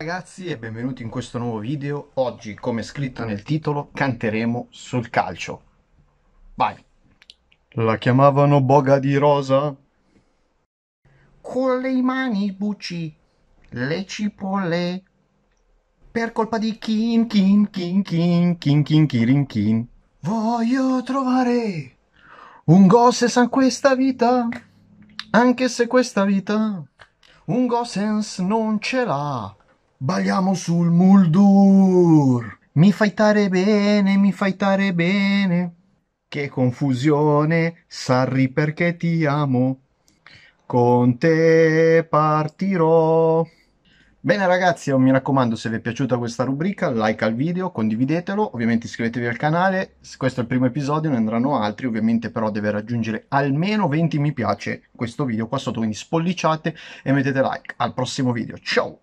ragazzi e benvenuti in questo nuovo video. Oggi, come scritto nel titolo, canteremo sul calcio. Vai! La chiamavano Boga di Rosa? Con le mani bucci, le cipolle, per colpa di Kin Kin Kin Kin Kin Kin Kirin Kin. Voglio trovare un gol se questa vita, anche se questa vita un gol non ce l'ha. Balliamo sul Muldur! Mi fai tare bene, mi fai tare bene. Che confusione, Sarri perché ti amo. Con te partirò. Bene ragazzi, oh, mi raccomando se vi è piaciuta questa rubrica, like al video, condividetelo, ovviamente iscrivetevi al canale, questo è il primo episodio, ne andranno altri, ovviamente però deve raggiungere almeno 20 mi piace questo video qua sotto, quindi spolliciate e mettete like. Al prossimo video, ciao!